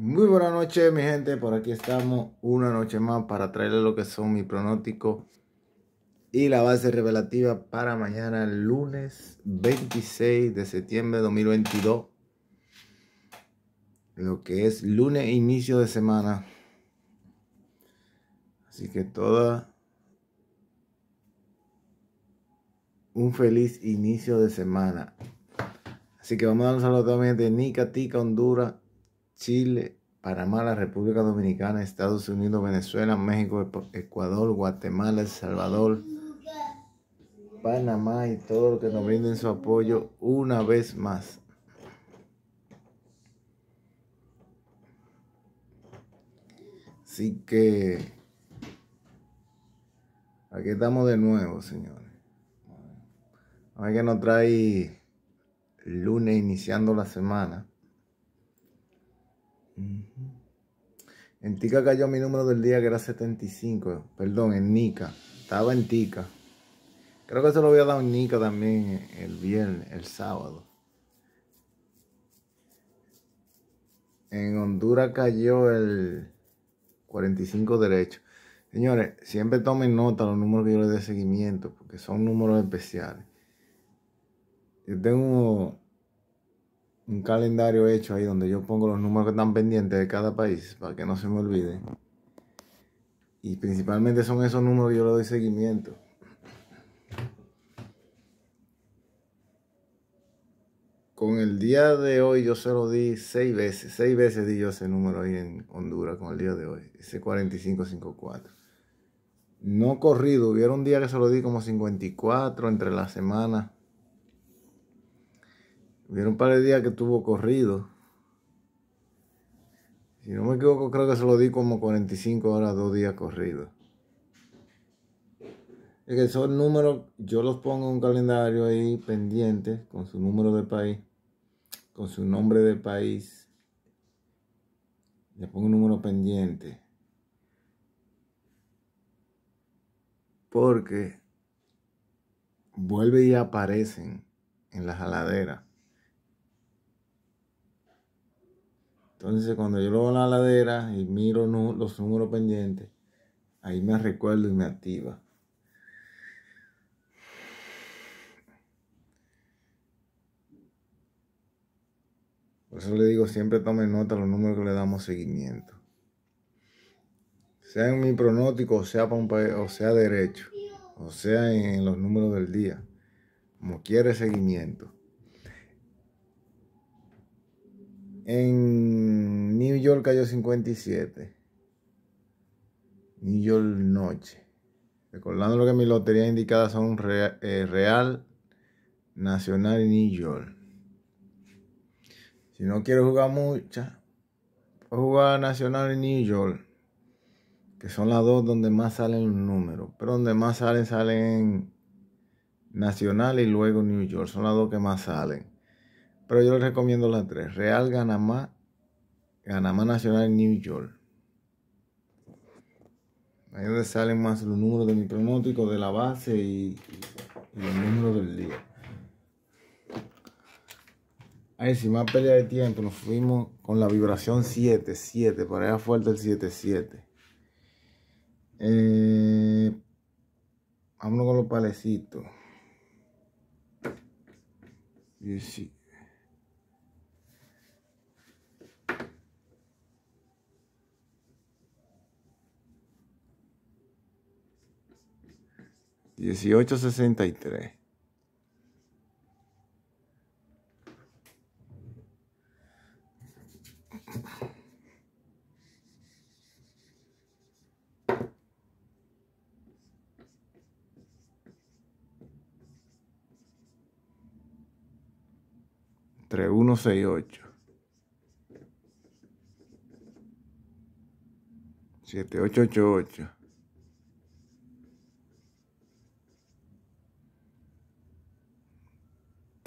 Muy buenas noches, mi gente. Por aquí estamos una noche más para traerles lo que son mi pronóstico y la base revelativa para mañana, lunes 26 de septiembre de 2022. Lo que es lunes, inicio de semana. Así que toda un feliz inicio de semana. Así que vamos a dar un saludo también de Nica, Tica, Honduras. Chile, Panamá, la República Dominicana, Estados Unidos, Venezuela, México, Ecuador, Guatemala, El Salvador, Panamá y todo lo que nos brinden su apoyo una vez más. Así que aquí estamos de nuevo, señores. A ver qué nos trae el lunes iniciando la semana. En Tica cayó mi número del día que era 75. Perdón, en Nica. Estaba en Tica. Creo que se lo había dado en Nica también el viernes, el sábado. En Honduras cayó el 45 derecho. Señores, siempre tomen nota los números que yo les dé seguimiento, porque son números especiales. Yo tengo un calendario hecho ahí donde yo pongo los números que están pendientes de cada país para que no se me olvide. Y principalmente son esos números que yo le doy seguimiento. Con el día de hoy yo se lo di seis veces. Seis veces di yo ese número ahí en Honduras con el día de hoy. Ese 4554. No corrido. Hubiera un día que se lo di como 54 entre las semanas Vieron un par de días que estuvo corrido. Si no me equivoco, creo que se lo di como 45 horas, dos días corrido. Es que son números yo los pongo en un calendario ahí pendiente con su número de país, con su nombre de país. Le pongo un número pendiente. Porque vuelve y aparecen en la jaladera. Entonces, cuando yo lo veo en la ladera y miro los números pendientes, ahí me recuerdo y me activa. Por eso le digo, siempre tome nota los números que le damos seguimiento. Sea en mi pronóstico, o sea, o sea derecho, o sea en los números del día. Como quiere seguimiento. En New York cayó 57. New York noche. Recordando lo que mis loterías indicadas son eh, Real, Nacional y New York. Si no quiero jugar mucha, puedo jugar Nacional y New York. Que son las dos donde más salen los números. Pero donde más salen, salen Nacional y luego New York. Son las dos que más salen. Pero yo les recomiendo la tres. Real Ganamá, Ganamá Nacional New York. Ahí donde salen más los números de mi pronóstico, de la base y, los números del día. Ahí sin más pelea de tiempo, nos fuimos con la vibración 7, 7, para allá fuerte el 7, 7. Eh, vámonos con los palecitos. Y sí. sesenta tres. Tres uno seis ocho. Siete ocho ocho ocho.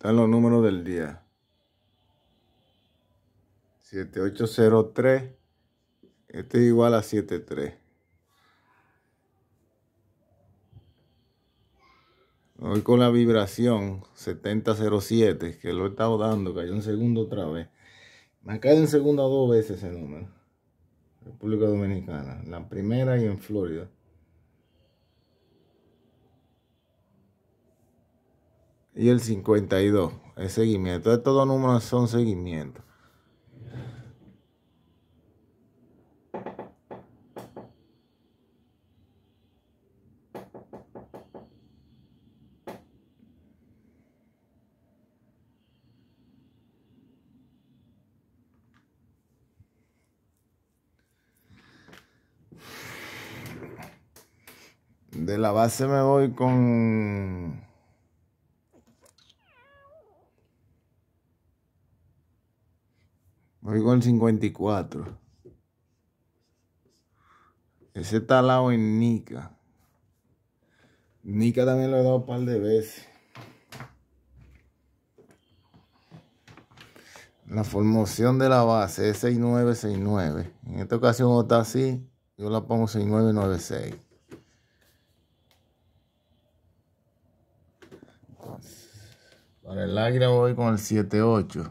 Están los números del día. 7803. Este es igual a 73. Hoy con la vibración 7007, que lo he estado dando, cayó un segundo otra vez. Me ha caído en segundo dos veces ese número. República Dominicana. La primera y en Florida. y el 52 el seguimiento. Estos dos números son seguimiento. De la base me voy con Voy con 54. Ese está al lado en Nica. Nica también lo he dado un par de veces. La formación de la base es 6969. En esta ocasión está así. Yo la pongo 6996. Para el águila voy con el 78.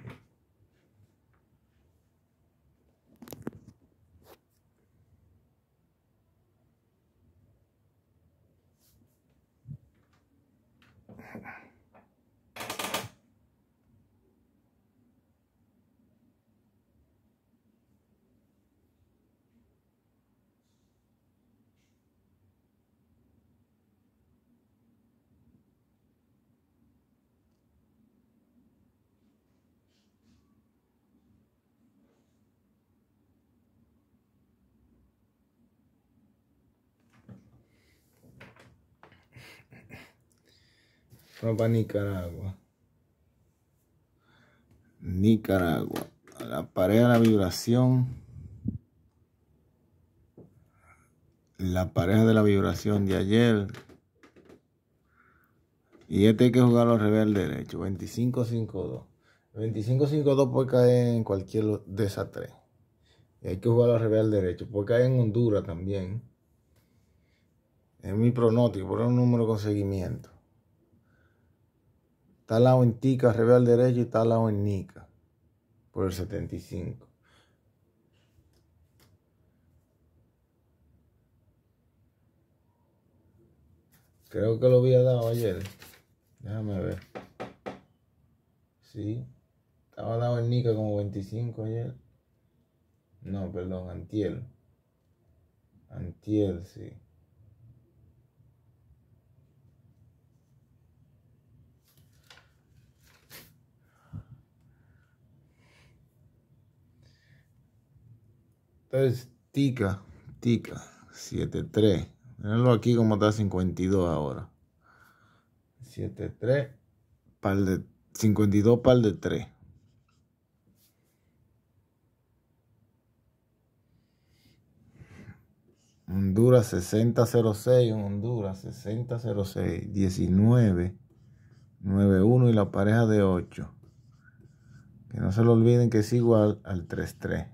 Vamos para Nicaragua. Nicaragua. La pareja de la vibración. La pareja de la vibración de ayer. Y este hay que jugarlo al revés al derecho. 25-5-2. 25-5-2 puede caer en cualquier de esas tres. Y hay que jugarlo al revés al derecho. Puede caer en Honduras también. Es mi pronóstico, por un número con seguimiento. Está al lado en tica, arriba al derecho y está al lado en nica. Por el 75. Creo que lo había dado ayer. Déjame ver. Sí. Estaba dado en Nica como 25 ayer. No, perdón, Antiel. Antiel, sí. Entonces, tica, tica, 73. Mirenlo aquí como está 52 ahora. 73, 3 de 52 par de 3. Honduras 6006, Honduras 6006, 19, 91 y la pareja de 8. Que no se lo olviden que es igual al 33.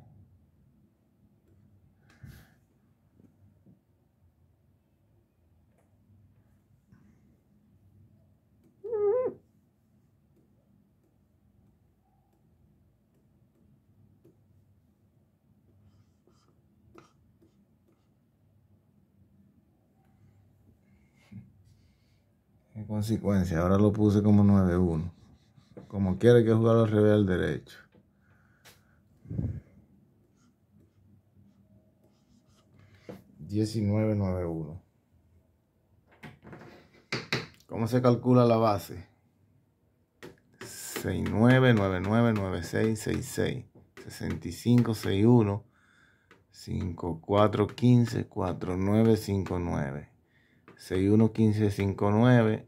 consecuencia, ahora lo puse como 9-1. Como quiera que jugar al revés al derecho. Diecinueve, nueve, uno. ¿Cómo se calcula la base? 69 cinco cuatro quince 65 5 4 15 9 6 1 15 nueve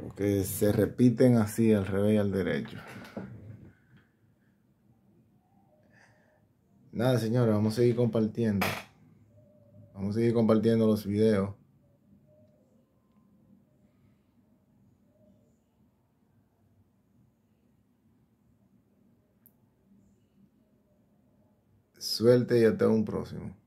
porque se repiten así al revés y al derecho. Nada, señores, vamos a seguir compartiendo. Vamos a seguir compartiendo los videos. Suerte y hasta un próximo.